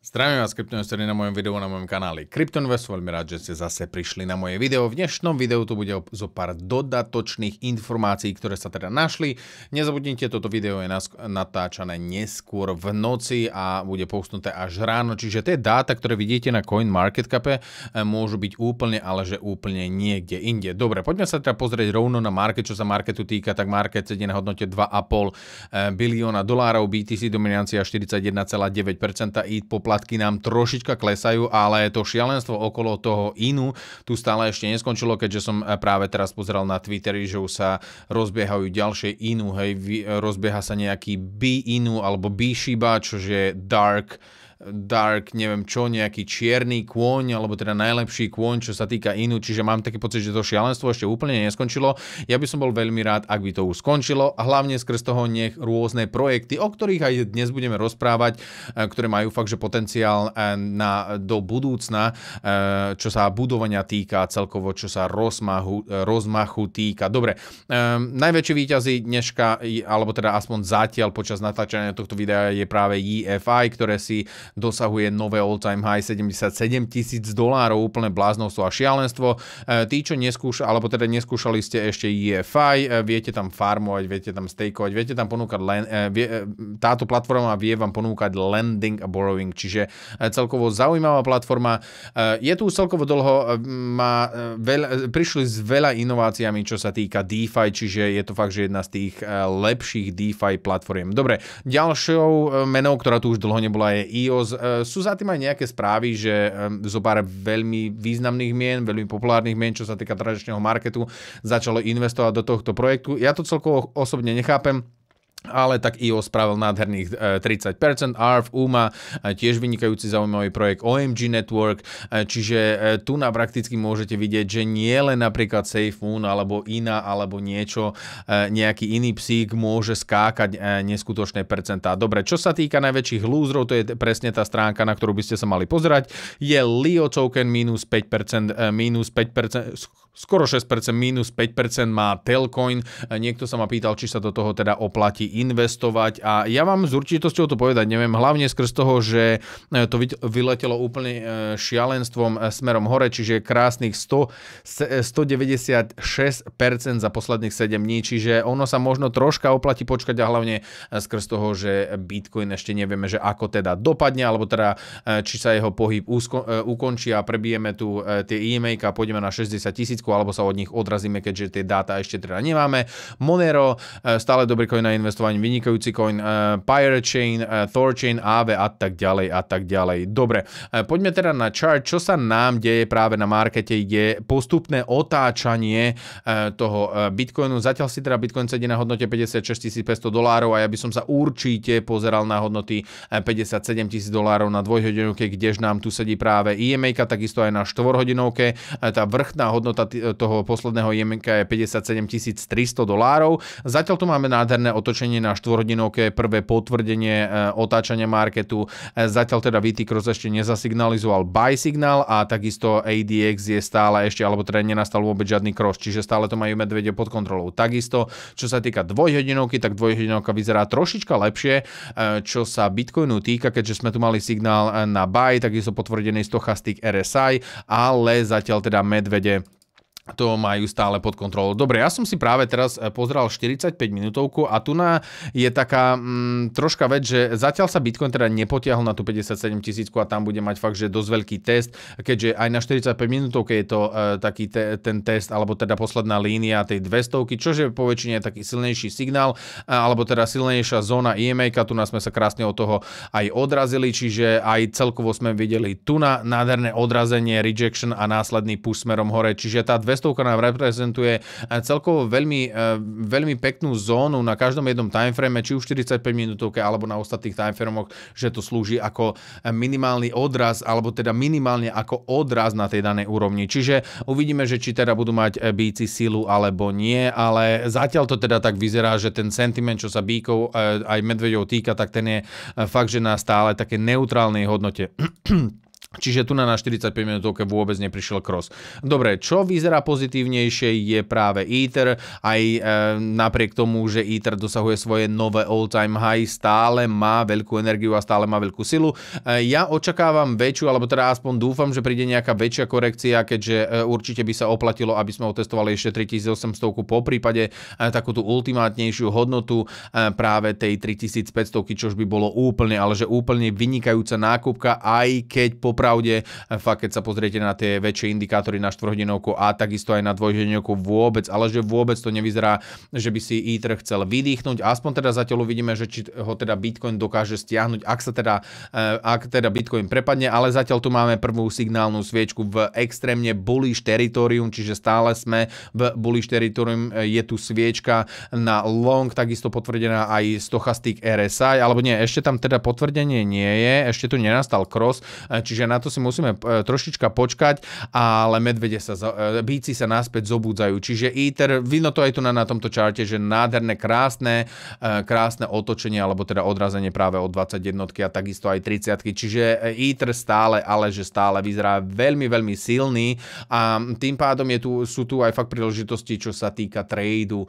Zdravím vás, kryptoinvestori, na mojom videu na mojom kanáli Kryptoinvest. Veľmi rád, že ste zase prišli na moje video. V dnešnom videu tu bude zo pár dodatočných informácií, ktoré sa teda našli. Nezabudnite, toto video je natáčané neskôr v noci a bude postnuté až ráno. Čiže tie dáta, ktoré vidíte na CoinMarketCap, e, môžu byť úplne, ale že úplne niekde inde. Dobre, poďme sa teda pozrieť rovno na market, čo sa marketu týka. Tak market sedí na hodnote 2,5 e, bilióna dolárov, BTC dominancia 41,9%, ETH poplatí poplatky nám trošička klesajú, ale to šialenstvo okolo toho inu, tu stále ešte neskončilo, keďže som eh, práve teraz pozeral na Twitteri, že už sa rozbiehajú ďalšie inu, hej, eh, rozbieha sa nejaký B- inu alebo b shiba, čo je dark Dark, neviem čo, nejaký čierny kôň, alebo teda najlepší kôň, čo sa týka inú, čiže mám taký pocit, že to šialenstvo ešte úplne neskončilo. Ja by som bol veľmi rád, ak by to už skončilo a hlavne skrz toho nech rôzne projekty, o ktorých aj dnes budeme rozprávať, e, ktoré majú fakt, že potenciál e, na, do budúcna, e, čo sa budovania týka, celkovo čo sa rozmahu, rozmachu týka. Dobre, najväčší výťazí dneška, alebo teda aspoň zatiaľ počas natáčania tohto videa je práve EFI, ktoré si dosahuje nové all-time high 77 tisíc dolárov, úplne bláznostvo a šialenstvo. E, tí, čo neskúša, alebo teda neskúšali ste ešte EFI, e, viete tam farmovať, viete tam stakeovať, viete tam ponúkať len, e, táto platforma vie vám ponúkať lending a borrowing, čiže celkovo zaujímavá platforma. Je tu celkovo dlho, má veľa, prišli s veľa inováciami, čo sa týka DeFi, čiže je to fakt, že jedna z tých lepších DeFi platform. Dobre, ďalšou menou, ktorá tu už dlho nebola je EOS, kokos. E, sú za tým aj nejaké správy, že e, zo pár veľmi významných mien, veľmi populárnych mien, čo sa týka tradičného marketu, začalo investovať do tohto projektu. Ja to celkovo osobne nechápem ale tak IO spravil nádherných 30%, e, ARF, UMA, e, tiež vynikajúci zaujímavý projekt OMG Network, e, čiže tu na prakticky môžete vidieť, že nie len napríklad SafeMoon alebo INA alebo niečo, nejaký iný psík môže skákať neskutočné percentá. Dobre, čo sa týka najväčších lúzrov, to je presne tá stránka, na ktorú by ste sa mali pozerať, je LEO token minus 5%, minus 5%, skoro 6%, minus 5% má Telcoin. Niekto sa ma pýtal, či sa do toho teda oplatí investovať a ja vám s určitosťou to povedať neviem, hlavne skrz toho, že e, to vyletelo úplne e, šialenstvom e, smerom hore, čiže krásnych 100, 196% za posledných 7 dní, čiže ono sa možno troška oplatí počkať a hlavne skrz toho, že Bitcoin ešte nevieme, že ako teda dopadne, alebo teda či sa jeho pohyb úsko, ukončí a prebijeme tu tie EMA a pôjdeme na 60 tisíc fantastickú, alebo sa od nich odrazíme, keďže tie dáta ešte teda nemáme. Monero, e, stále dobrý coin na investovanie, vynikajúci coin, e, Pirate Chain, e, Chain AV a tak ďalej a tak ďalej. Dobre, poďme teda na chart, čo sa nám deje práve na markete, je postupné otáčanie toho Bitcoinu. Zatiaľ si teda Bitcoin sedí na hodnote 56 500 dolárov a ja by som sa určite pozeral na hodnoty 57 000 dolárov na dvojhodinovke, kdež nám tu sedí práve EMA, takisto aj na štvorhodinovke. Tá vrchná hodnota toho posledného jemenka je 57 300 dolárov. Zatiaľ tu máme nádherné otočenie na štvorhodinovke, prvé potvrdenie e, otáčania marketu. E, zatiaľ teda VT Cross ešte nezasignalizoval buy signál a takisto ADX je stále ešte, alebo teda nenastal vôbec žiadny cross, čiže stále to majú medvede pod kontrolou. Takisto, čo sa týka dvojhodinovky, tak dvojhodinovka vyzerá trošička lepšie, e, čo sa Bitcoinu týka, keďže sme tu mali signál na buy, takisto potvrdený stochastik RSI, ale zatiaľ teda medvede to majú stále pod kontrolou. Dobre, ja som si práve teraz e, pozrel 45 minútovku a tu na je taká mm, troška vec, že zatiaľ sa Bitcoin teda nepotiahol na tú 57 tisícku a tam bude mať fakt, že dosť veľký test, keďže aj na 45 minútovke je to e, taký te, ten test, alebo teda posledná línia tej 200, čo je po väčšine taký silnejší signál, alebo teda silnejšia zóna EMA, tu na sme sa krásne od toho aj odrazili, čiže aj celkovo sme videli tu na nádherné odrazenie, rejection a následný push smerom hore, čiže tá 200 prestovka nám reprezentuje eh, celkovo veľmi, eh, veľmi peknú zónu na každom jednom timeframe, či už 45 minútovke alebo na ostatných timeframoch, že to slúži ako eh, minimálny odraz, alebo teda minimálne ako odraz na tej danej úrovni. Čiže uvidíme, že či teda budú mať bíci silu alebo nie, ale zatiaľ to teda tak vyzerá, že ten sentiment, čo sa bíkov aj medveďov týka, tak ten je fakt, že na stále také neutrálnej hodnote. Čiže tu na 45 minútovke vôbec neprišiel cross. Dobre, čo vyzerá pozitívnejšie je práve Eater. aj e, napriek tomu, že Iter dosahuje svoje nové all-time high, stále má veľkú energiu a stále má veľkú silu. E, ja očakávam väčšiu, alebo teda aspoň dúfam, že príde nejaká väčšia korekcia, keďže e, určite by sa oplatilo, aby sme otestovali ešte 3800 po prípade e, takú tú ultimátnejšiu hodnotu e, práve tej 3500, čo by bolo úplne, ale že úplne vynikajúca nákupka, aj keď po popravde, fakt keď sa pozriete na tie väčšie indikátory na štvrhodinovku a takisto aj na dvojhodinovku vôbec, ale že vôbec to nevyzerá, že by si e chcel vydýchnuť. Aspoň teda zatiaľ uvidíme, že či ho teda Bitcoin dokáže stiahnuť, ak sa teda, eh, ak teda Bitcoin prepadne, ale zatiaľ tu máme prvú signálnu sviečku v extrémne bullish teritorium, čiže stále sme v bullish teritorium, je tu sviečka na long, takisto potvrdená aj stochastic RSI, alebo nie, ešte tam teda potvrdenie nie je, ešte tu nenastal cross, eh, čiže na to si musíme e, trošička počkať, ale medvede sa, e, bíci sa naspäť zobúdzajú. Čiže ITER, vidno to aj tu na, na tomto čarte, že nádherné, krásne, e, krásne otočenie, alebo teda odrazenie práve od 21 a takisto aj 30. Čiže ITER stále, ale že stále vyzerá veľmi, veľmi silný a tým pádom je tu, sú tu aj fakt príležitosti, čo sa týka tradu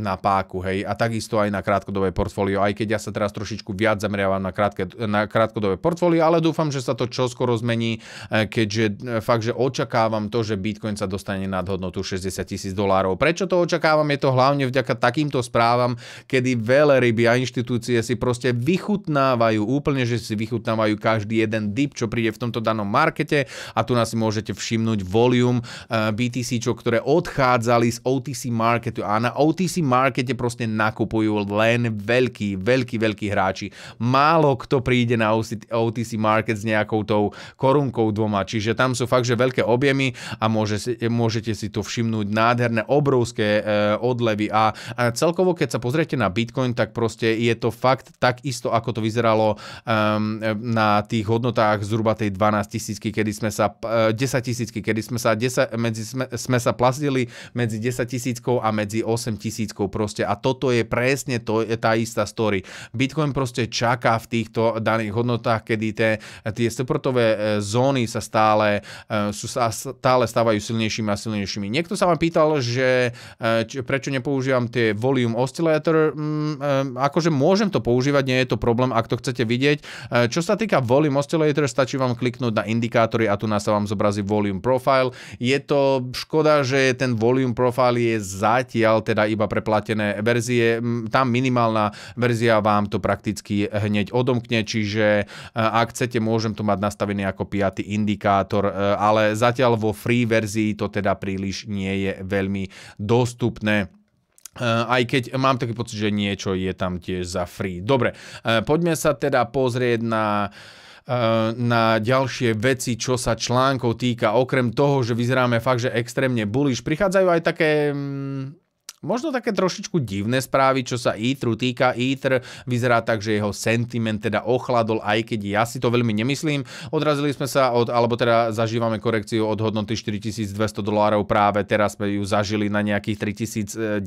na páku, hej, a takisto aj na krátkodobé portfólio, aj keď ja sa teraz trošičku viac zameriavam na, krátke, na krátkodobé portfólio, ale dúfam, že sa to čoskoro rozmení, e, keďže e, fakt, že očakávam to, že Bitcoin sa dostane nad hodnotu 60 tisíc dolárov. Prečo to očakávam? Je to hlavne vďaka takýmto správam, kedy veľa ryby a inštitúcie si proste vychutnávajú úplne, že si vychutnávajú každý jeden dip, čo príde v tomto danom markete a tu nás si môžete všimnúť volium e, BTC, čo, ktoré odchádzali z OTC marketu a na OTC markete proste nakupujú len veľkí, veľkí, veľkí hráči. Málo kto príde na OTC market s nejakou tou korunkou dvoma. Čiže tam sú fakt, že veľké objemy a môže, môžete si tu všimnúť nádherné obrovské e, odlevy. A, a celkovo, keď sa pozriete na Bitcoin, tak proste je to fakt takisto, ako to vyzeralo um, na tých hodnotách zhruba tej 12 e, tisícky, kedy sme sa, e, 10 tisícky, kedy sme sa, 10, medzi, sme, sme sa plastili medzi 10 tisíckou a medzi 8 tisíckou proste. A toto je presne to, je tá istá story. Bitcoin proste čaká v týchto daných hodnotách, kedy tie, tie supportové E, zóny sa stále, e, sú, stále stávajú silnejšími a silnejšími. Niekto sa ma pýtal, že e, prečo nepoužívam tie volume oscillator. Mm, akože môžem to používať, nie je to problém, ak to chcete vidieť. Čo sa týka volume oscillator, stačí vám kliknúť na indikátory a tu nás sa vám zobrazí volume profile. Je to škoda, že ten volume profile je zatiaľ teda iba preplatené verzie. Tam minimálna verzia vám to prakticky hneď odomkne, čiže ak chcete, môžem to mať nastavené uvedený ako piatý indikátor, e, ale zatiaľ vo free verzii to teda príliš nie je veľmi dostupné e, aj keď mám taký pocit, že niečo je tam tiež za free. Dobre, e, poďme sa teda pozrieť na na ďalšie veci, čo sa článkov týka. Okrem toho, že vyzeráme fakt, že extrémne bullish, prichádzajú aj také mm, Možno také trošičku divné správy, čo sa Etheru týka. Ether vyzerá tak, že jeho sentiment teda ochladol, aj keď ja si to veľmi nemyslím. Odrazili sme sa od, alebo teda zažívame korekciu od hodnoty 4200 dolárov práve teraz sme ju zažili na nejakých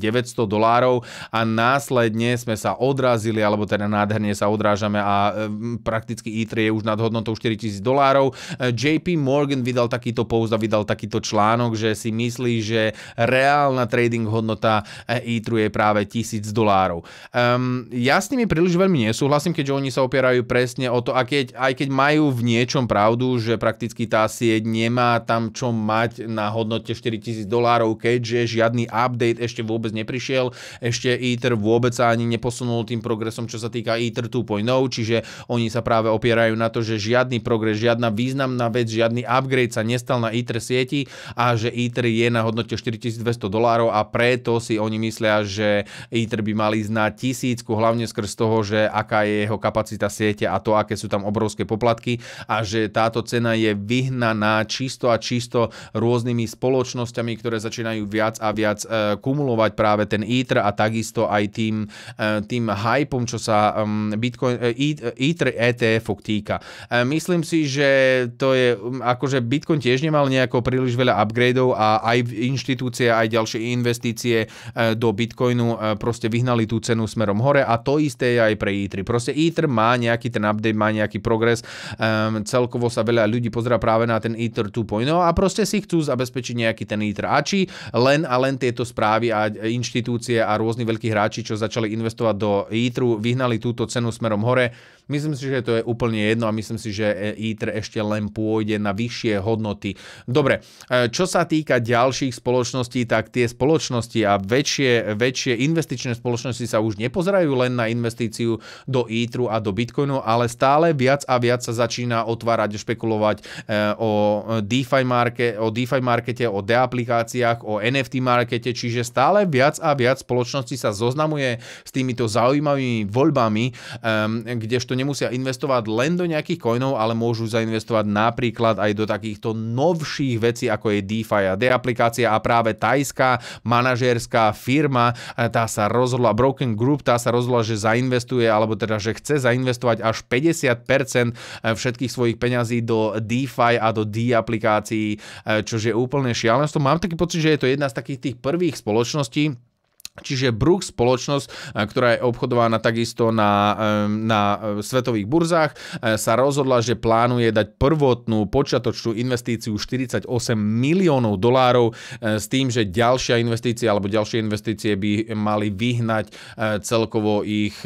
3900 dolárov a následne sme sa odrazili, alebo teda nádherne sa odrážame a prakticky Ether je už nad hodnotou 4000 dolárov. JP Morgan vydal takýto post a vydal takýto článok, že si myslí, že reálna trading hodnota EITRu je práve 1000 dolárov. Um, ja s nimi príliš veľmi nesúhlasím, keďže oni sa opierajú presne o to, a keď, aj keď majú v niečom pravdu, že prakticky tá sieť nemá tam čo mať na hodnote 4000 dolárov, keďže žiadny update ešte vôbec neprišiel, ešte ITER vôbec sa ani neposunul tým progresom, čo sa týka ITER 2.0, čiže oni sa práve opierajú na to, že žiadny progres, žiadna významná vec, žiadny upgrade sa nestal na ITER sieti a že ITER je na hodnote 4200 dolárov a preto si oni myslia, že ITER by mali ísť na tisícku, hlavne skrz toho, že aká je jeho kapacita siete a to, aké sú tam obrovské poplatky a že táto cena je vyhnaná čisto a čisto rôznymi spoločnosťami, ktoré začínajú viac a viac e, kumulovať práve ten ITER a takisto aj tým, e, tým hypom, čo sa Bitcoin, ITER e, ETF týka. Myslím si, že to je, akože Bitcoin tiež nemal nejako príliš veľa upgradeov a aj inštitúcie, aj ďalšie investície E, do Bitcoinu e, proste vyhnali tú cenu smerom hore a to isté je aj pre Ether. Proste Itr má nejaký ten update, má nejaký progres, um, celkovo sa veľa ľudí pozera práve na ten Ether 2.0 no a proste si chcú zabezpečiť nejaký ten Ether. A či len a len tieto správy a inštitúcie a rôzni veľkí hráči, čo začali investovať do Etheru, vyhnali túto cenu smerom hore, Myslím si, že to je úplne jedno a myslím si, že ITR ešte len pôjde na vyššie hodnoty. Dobre, e, čo sa týka ďalších spoločností, tak tie spoločnosti a väčšie, väčšie investičné spoločnosti sa už nepozerajú len na investíciu do ITRu a do Bitcoinu, ale stále viac a viac sa začína otvárať, špekulovať eh, o DeFi, marke, o DeFi markete, o deaplikáciách, o NFT markete, čiže stále viac a viac spoločnosti sa zoznamuje s týmito zaujímavými voľbami, ehm, kdežto nemusia investovať len do nejakých coinov, ale môžu zainvestovať napríklad aj do takýchto novších vecí, ako je DeFi a deaplikácia a práve tajská manažérska americká firma, tá sa rozhodla, Broken Group, tá sa rozhodla, že zainvestuje, alebo teda, že chce zainvestovať až 50% e, všetkých svojich peňazí do DeFi a do D aplikácií, e, čo je úplne šialenstvo. Mám taký pocit, že je to jedna z takých tých prvých spoločností, Čiže Brook, spoločnosť, e, ktorá je obchodovaná takisto na, na e, svetových burzách, e, sa rozhodla, že plánuje dať prvotnú počiatočnú investíciu 48 miliónov dolárov s tým, že ďalšia investícia alebo ďalšie investície by mali vyhnať celkovo ich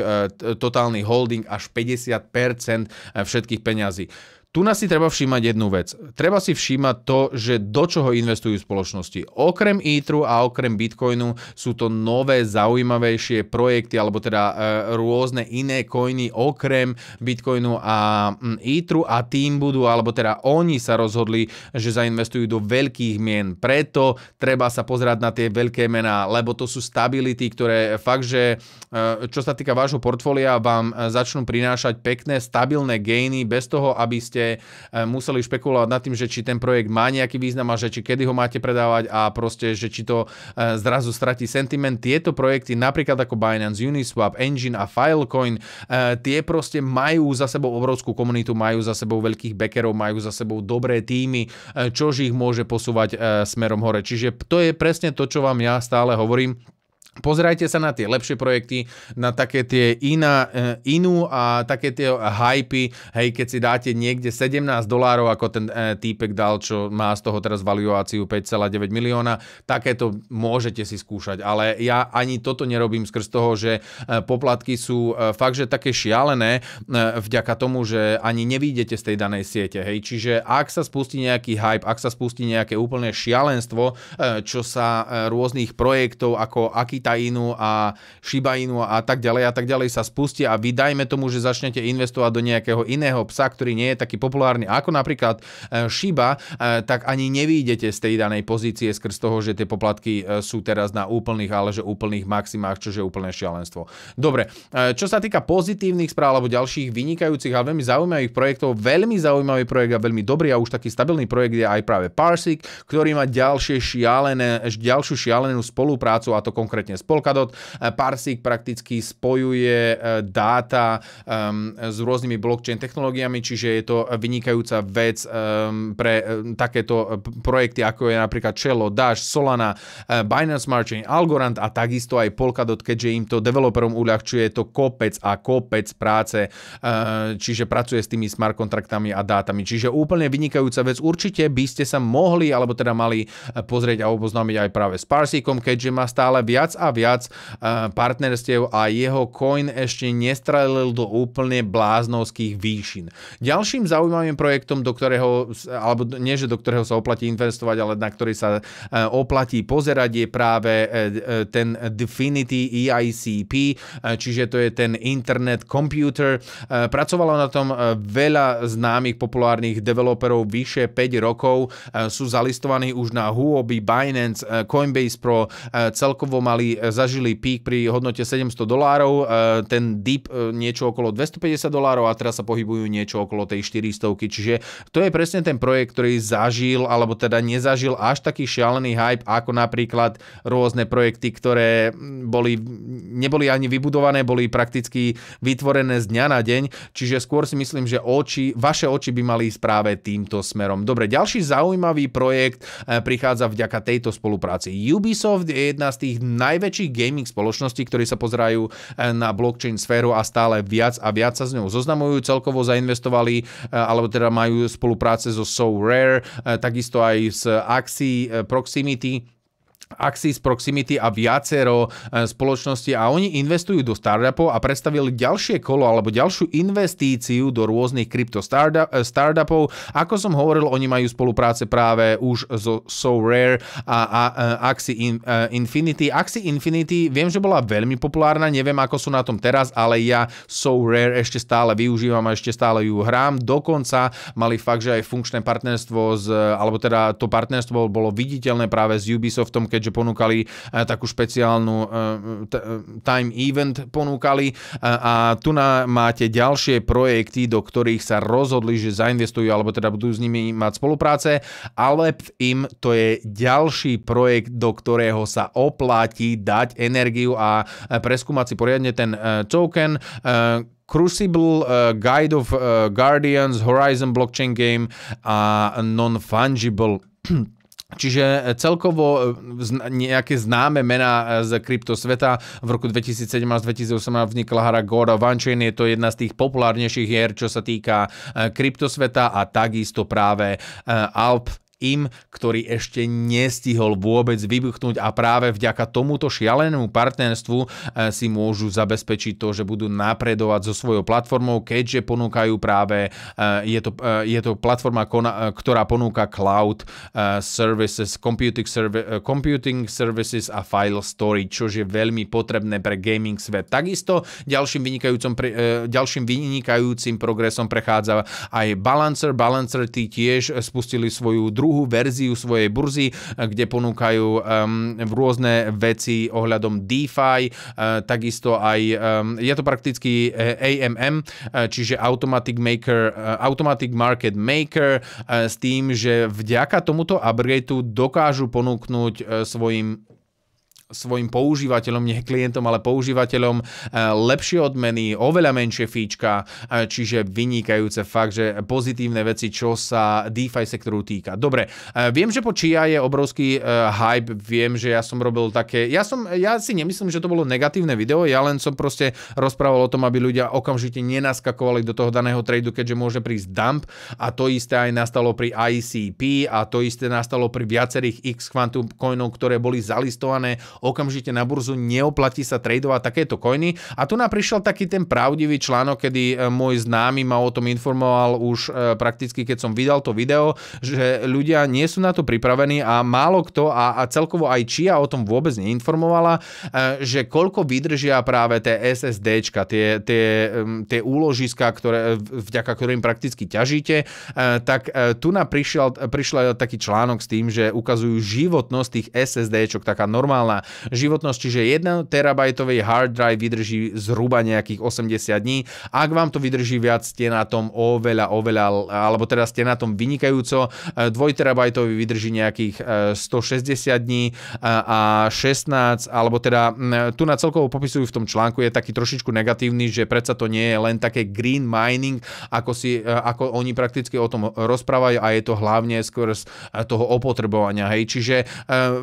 totálny holding až 50% všetkých peňazí. Tu nás si treba všímať jednu vec. Treba si všímať to, že do čoho investujú spoločnosti. Okrem ITRu a okrem Bitcoinu sú to nové, zaujímavejšie projekty, alebo teda e, rôzne iné koiny okrem Bitcoinu a mm, ITRu a tým budú, alebo teda oni sa rozhodli, že zainvestujú do veľkých mien. Preto treba sa pozerať na tie veľké mená, lebo to sú stability, ktoré fakt, že e, čo sa týka vášho portfólia, vám e, začnú prinášať pekné, stabilné gainy bez toho, aby ste ste e, museli špekulovať nad tým, že či ten projekt má nejaký význam a že či kedy ho máte predávať a proste, že či to e, zrazu stratí sentiment. Tieto projekty, napríklad ako Binance, Uniswap, Engine a Filecoin, e, tie proste majú za sebou obrovskú komunitu, majú za sebou veľkých backerov, majú za sebou dobré týmy, čož ich môže posúvať smerom hore. Čiže to je presne to, čo vám ja stále hovorím. Pozerajte sa na tie lepšie projekty, na také tie iná, e, inú a také tie hypy, hej, keď si dáte niekde 17 dolárov, ako ten e, týpek dal, čo má z toho teraz valuáciu 5,9 milióna, takéto môžete si skúšať, ale ja ani toto nerobím skrz toho, že e, poplatky sú e, fakt, že také šialené vďaka tomu, že ani nevídete z tej danej siete, hej, čiže ak sa spustí nejaký hype, ak sa spustí nejaké úplne šialenstvo, čo sa rôznych projektov ako aký Vita Inu a Shiba Inu a tak ďalej a tak ďalej sa spustia a vy dajme tomu, že začnete investovať do nejakého iného psa, ktorý nie je taký populárny ako napríklad e, Shiba, e, tak ani nevýjdete z tej danej pozície skrz toho, že tie poplatky e, sú teraz na úplných, ale že úplných maximách, čo je úplné šialenstvo. Dobre, čo sa týka pozitívnych správ alebo ďalších vynikajúcich a veľmi zaujímavých projektov, veľmi zaujímavý projekt a veľmi dobrý a už taký stabilný projekt je aj práve Parsik, ktorý má ďalšie šialené, ďalšiu šialenú spoluprácu a to konkrétne konkrétne z Polkadot. E, Parsik prakticky spojuje e, dáta e, s rôznymi blockchain technológiami, čiže je to vynikajúca vec pre takéto projekty, ako je napríklad Cello, Dash, Solana, Binance Smart Chain, Algorand a takisto aj Polkadot, keďže im to developerom uľahčuje to kopec a kopec práce, čiže pracuje s tými smart kontraktami a dátami. Čiže úplne vynikajúca vec. Určite by ste sa mohli, alebo teda mali pozrieť a oboznámiť aj práve s Parsikom, keďže má stále viac a viac eh, partnerstiev a jeho coin ešte nestrelil do úplne bláznovských výšin. Ďalším zaujímavým projektom, do ktorého, alebo nie, že do ktorého sa oplatí investovať, ale na ktorý sa eh, oplatí pozerať je práve eh, ten Definity EICP, čiže to je ten Internet Computer. Pracovalo na tom veľa známych populárnych developerov vyše 5 rokov. Sú zalistovaní už na Huobi, Binance, Coinbase Pro. Celkovo mali zažili, pík pri hodnote 700 dolárov, e, ten dip e, niečo okolo 250 dolárov a teraz sa pohybujú niečo okolo tej 400. Čiže to je presne ten projekt, ktorý zažil, alebo teda nezažil až taký šialený hype, ako napríklad rôzne projekty, ktoré boli, neboli ani vybudované, boli prakticky vytvorené z dňa na deň. Čiže skôr si myslím, že oči, vaše oči by mali ísť práve týmto smerom. Dobre, ďalší zaujímavý projekt e, prichádza vďaka tejto spolupráci. Ubisoft je jedna z tých naj najväčších gaming spoločností, ktorí sa pozerajú eh, na blockchain sféru a stále viac a viac sa s ňou zoznamujú. Celkovo zainvestovali, eh, alebo teda majú spolupráce so So Rare, eh, takisto aj s Axie Proximity Axis, Proximity a viacero e, spoločnosti a oni investujú do startupov a predstavili ďalšie kolo alebo ďalšiu investíciu do rôznych krypto e, startupov. Ako som hovoril, oni majú spolupráce práve už so So Rare a, a, a e, Axi In, uh, Infinity. Axi Infinity viem, že bola veľmi populárna, neviem ako sú na tom teraz, ale ja So Rare ešte stále využívam a ešte stále ju hrám. Dokonca mali fakt, že aj funkčné partnerstvo, z, alebo teda to partnerstvo bolo viditeľné práve s Ubisoftom, keď keďže ponúkali e, takú špeciálnu e, e, time event ponúkali a tu na máte ďalšie projekty, do ktorých sa rozhodli, že zainvestujú alebo teda budú s nimi mať spolupráce. Alep im to je ďalší projekt, do ktorého sa oplatí dať energiu a preskúmať si poriadne ten token. Crucible, uh, Guide of uh, Guardians, Horizon Blockchain Game a Non-Fungible Čiže e, celkovo e, nejaké známe mená e, z kryptosveta. V roku 2017-2018 vznikla hra God of Unchained. Je to jedna z tých populárnejších hier, čo sa týka kryptosveta a takisto práve Alp im, ktorý ešte nestihol vôbec vybuchnúť a práve vďaka tomuto šialenému partnerstvu eh, si môžu zabezpečiť to, že budú napredovať so svojou platformou, keďže ponúkajú práve, eh, je to, eh, je to platforma, ktorá ponúka cloud services, computing, serve, computing services a file storage, čo je veľmi potrebné pre gaming svet. Takisto ďalším vynikajúcim, ďalším vynikajúcim progresom prechádza aj Balancer. Balancer tí tiež spustili svoju druhú druhú verziu svojej burzy, eh, kde ponúkajú um, rôzne veci ohľadom DeFi, uh, takisto aj, um, je to prakticky eh, AMM, čiže Automatic, Maker, uh, Automatic Market Maker, uh, s tým, že vďaka tomuto upgradeu dokážu ponúknuť uh, svojim svojim používateľom, nie klientom, ale používateľom e, lepšie odmeny, oveľa menšie fíčka, e, čiže vynikajúce fakt, že pozitívne veci, čo sa DeFi sektoru týka. Dobre, e, viem, že po Chia je obrovský hype, viem, že ja som robil také, ja, som, ja si nemyslím, že to bolo negatívne video, ja len som proste rozprával o tom, aby ľudia okamžite nenaskakovali do toho daného tradu, keďže môže prísť dump a to isté aj nastalo pri ICP a to isté nastalo pri viacerých X Quantum coinov, ktoré boli zalistované okamžite na burzu, neoplatí sa tradovať takéto koiny. A tu nám prišiel taký ten pravdivý článok, kedy e, môj známy ma o tom informoval už e, prakticky, keď som vydal to video, že ľudia nie sú na to pripravení a málo kto a, a celkovo aj Čia o tom vôbec neinformovala, e, že koľko vydržia práve tie SSDčka, tie, tie, tie úložiska, ktoré, vďaka ktorým prakticky ťažíte, tak tu nám prišiel, prišiel taký článok s tým, že ukazujú životnosť tých SSDčok, taká normálna životnosť, čiže 1 terabajtový hard drive vydrží zhruba nejakých 80 dní. Ak vám to vydrží viac, ste na tom oveľa, oveľa, alebo teda ste na tom vynikajúco. 2 e, terabajtový vydrží nejakých 160 e, dní e, a 16, alebo teda tu na celkovo popisujú v tom článku, je taký trošičku negatívny, že predsa to nie je len také green mining, ako, si, ako oni prakticky o tom rozprávajú a je to hlavne skôr z toho opotrebovania. Hej. Čiže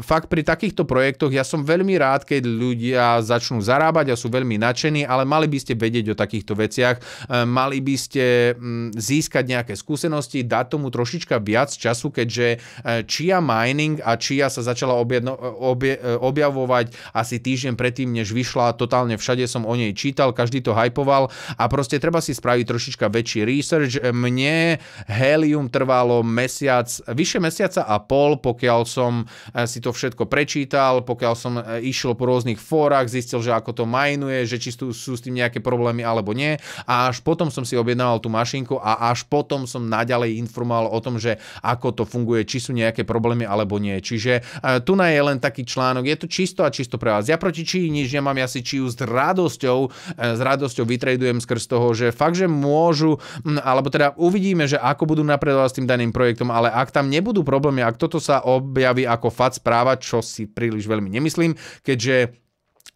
fakt pri takýchto projektoch ja som som veľmi rád, keď ľudia začnú zarábať a sú veľmi nadšení, ale mali by ste vedieť o takýchto veciach, e, mali by ste mm, získať nejaké skúsenosti, dať tomu trošička viac času, keďže čia e, mining a čia sa začala objedno, e, obje, objavovať asi týždeň predtým, než vyšla, totálne všade som o nej čítal, každý to hypoval a proste treba si spraviť trošička väčší research. Mne Helium trvalo mesiac, vyše mesiaca a pol, pokiaľ som si to všetko prečítal, pokiaľ som som e, išiel po rôznych fórach, zistil, že ako to majnuje, že či sú, sú s tým nejaké problémy alebo nie. A až potom som si objednával tú mašinku a až potom som naďalej informoval o tom, že ako to funguje, či sú nejaké problémy alebo nie. Čiže e, tu na je len taký článok, je to čisto a čisto pre vás. Ja proti či nič nemám, ja si ju s radosťou, e, s radosťou vytradujem skrz toho, že fakt, že môžu, alebo teda uvidíme, že ako budú napredovať s tým daným projektom, ale ak tam nebudú problémy, ak toto sa objaví ako fac správa, čo si príliš veľmi nemyslím, myslím, keďže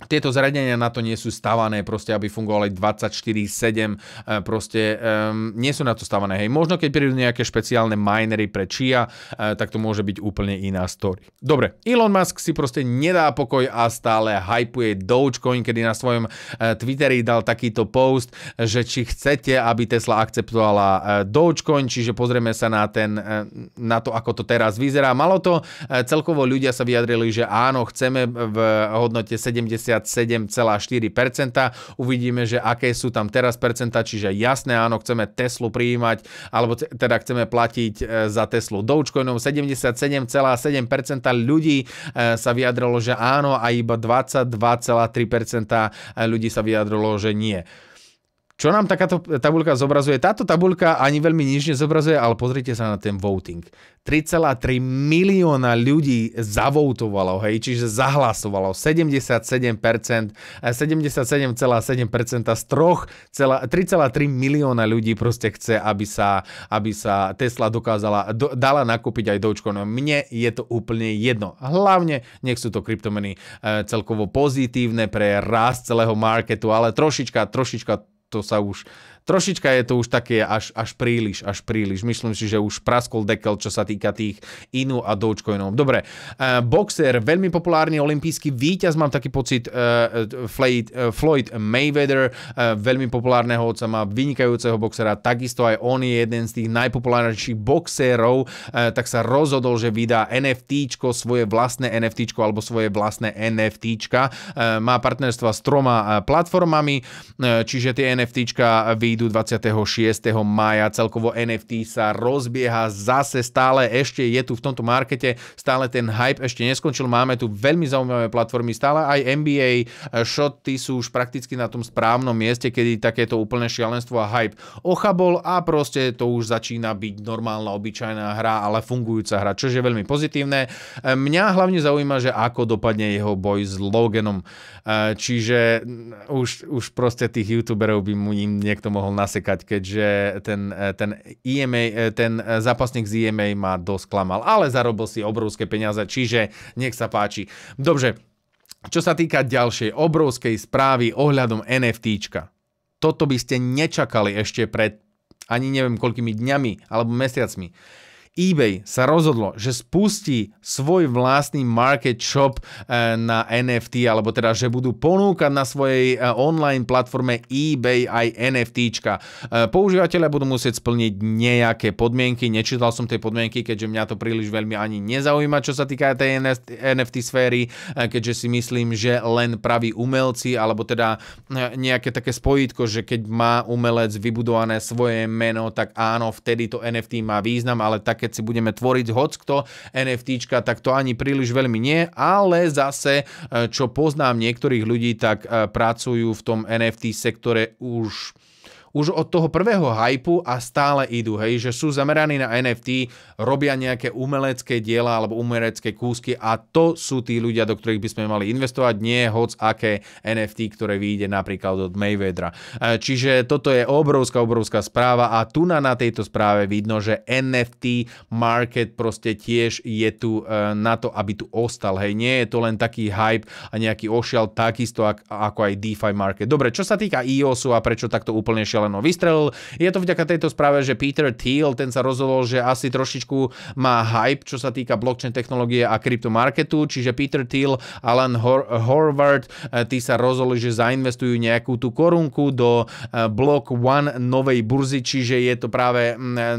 tieto zariadenia na to nie sú stavané, proste, aby fungovali 24-7, e, proste um, nie sú na to stavané. Hej, možno keď prídu nejaké špeciálne minery pre Chia, uh, e, tak to môže byť úplne iná story. Dobre, Elon Musk si proste nedá pokoj a stále hypuje Dogecoin, kedy na svojom uh, Twitteri dal takýto post, že či chcete, aby Tesla akceptovala uh, Dogecoin, čiže pozrieme sa na, ten, uh, na to, ako to teraz vyzerá. Malo to, uh, celkovo ľudia sa vyjadrili, že áno, chceme v hodnote 70 57,4%. Uvidíme, že aké sú tam teraz percenta, čiže jasné, áno, chceme Teslu prijímať, alebo teda chceme platiť e, za Teslu Dogecoinom. 77,7% ľudí e, sa vyjadrilo, že áno a iba 22,3% e, ľudí sa vyjadrilo, že nie. Čo nám takáto tabulka zobrazuje? Táto tabulka ani veľmi nič nezobrazuje, ale pozrite sa na ten voting. 3,3 milióna ľudí zavoutovalo, hej, čiže zahlasovalo 77%, 77,7% eh, z 3,3 milióna ľudí proste chce, aby sa, aby sa Tesla dokázala, do, dala nakúpiť aj No Mne je to úplne jedno. Hlavne nech sú to kryptomeny e, celkovo pozitívne pre rast celého marketu, ale trošička, trošička to sa už Trošička je to už také až, až príliš, až príliš. Myslím si, že už praskol dekel, čo sa týka tých inú a dočkojnou. Dobre, uh, boxer, veľmi populárny olimpijský víťaz, mám taký pocit, uh, Floyd, uh, Floyd Mayweather, uh, veľmi populárneho otca, má vynikajúceho boxera, takisto aj on je jeden z tých najpopulárnejších boxerov, uh, tak sa rozhodol, že vydá NFT, svoje vlastné NFT alebo svoje vlastné NFT. Uh, má partnerstva s troma platformami, uh, čiže tie NFT vyjdú idú 26. mája. Celkovo NFT sa rozbieha zase stále, ešte je tu v tomto markete, stále ten hype ešte neskončil. Máme tu veľmi zaujímavé platformy, stále aj NBA shoty eh, sú už prakticky na tom správnom mieste, kedy takéto úplné šialenstvo a hype ochabol a proste to už začína byť normálna, obyčajná hra, ale fungujúca hra, čo je veľmi pozitívne. Eh, mňa hlavne zaujíma, že ako dopadne jeho boj s Loganom. Eh, čiže mm, už, už proste tých youtuberov by mu im niekto mohol mohol nasekať, keďže ten, e, ten, EMA, e, ten e, zápasník z EMA ma dosť klamal, ale zarobil si obrovské peniaze, čiže nech sa páči. Dobre, čo sa týka ďalšej obrovskej správy ohľadom NFT. Toto by ste nečakali ešte pred ani neviem koľkými dňami alebo mesiacmi eBay sa rozhodlo, že spustí svoj vlastný market shop eh, na NFT, alebo teda, že budú ponúkať na svojej eh, online platforme eBay aj NFTčka. Eh, používateľe budú musieť splniť nejaké podmienky, nečítal som tej podmienky, keďže mňa to príliš veľmi ani nezaujíma, čo sa týka tej NFT sféry, keďže si myslím, že len praví umelci, alebo teda nejaké také spojitko, že keď má umelec vybudované svoje meno, tak áno, vtedy to NFT má význam, ale tak keď si budeme tvoriť kto NFT, tak to ani príliš veľmi nie, ale zase, e, čo poznám niektorých ľudí, tak e, pracujú v tom NFT sektore už už od toho prvého hypu a stále idú, hej, že sú zameraní na NFT, robia nejaké umelecké diela alebo umelecké kúsky a to sú tí ľudia, do ktorých by sme mali investovať, nie hoc aké NFT, ktoré vyjde napríklad od Mayweathera. E, čiže toto je obrovská, obrovská správa a tu na, na tejto správe vidno, že NFT market proste tiež je tu e, na to, aby tu ostal, hej, nie je to len taký hype a nejaký ošial takisto ako aj DeFi market. Dobre, čo sa týka EOSu a prečo takto úplne šiel zelenú vystrelil. Je to vďaka tejto správe, že Peter Thiel, ten sa rozhodol, že asi trošičku má hype, čo sa týka blockchain technológie a kryptomarketu, čiže Peter Thiel, Alan Hor- Horvath, eh, tí sa rozhodli, že zainvestujú nejakú tú korunku do eh, Block One novej burzy, čiže je to práve, mm, eh,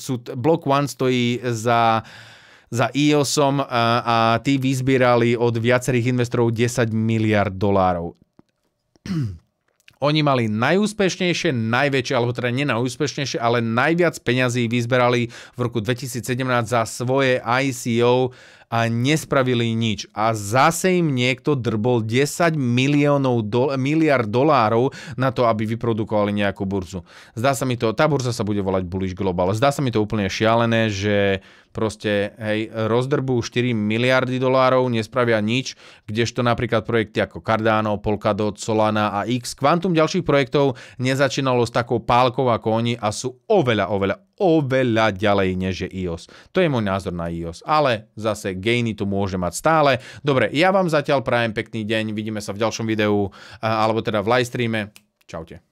sú, Block One stojí za za EOSom a, a tí vyzbierali od viacerých investorov 10 miliard dolárov. Oni mali najúspešnejšie, najväčšie, alebo teda nenajúspešnejšie, najúspešnejšie, ale najviac peňazí vyzberali v roku 2017 za svoje ICO a nespravili nič. A zase im niekto drbol 10 miliónov do, miliard dolárov na to, aby vyprodukovali nejakú burzu. Zdá sa mi to, tá burza sa bude volať Bullish Global. Zdá sa mi to úplne šialené, že proste hej, rozdrbú 4 miliardy dolárov, nespravia nič, kdežto napríklad projekty ako Cardano, Polkadot, Solana a X, kvantum ďalších projektov nezačínalo s takou pálkou ako oni a sú oveľa, oveľa, oveľa ďalej než je iOS. To je môj názor na iOS, ale zase gainy tu môže mať stále. Dobre, ja vám zatiaľ prajem pekný deň, vidíme sa v ďalšom videu alebo teda v livestreame. Čaute.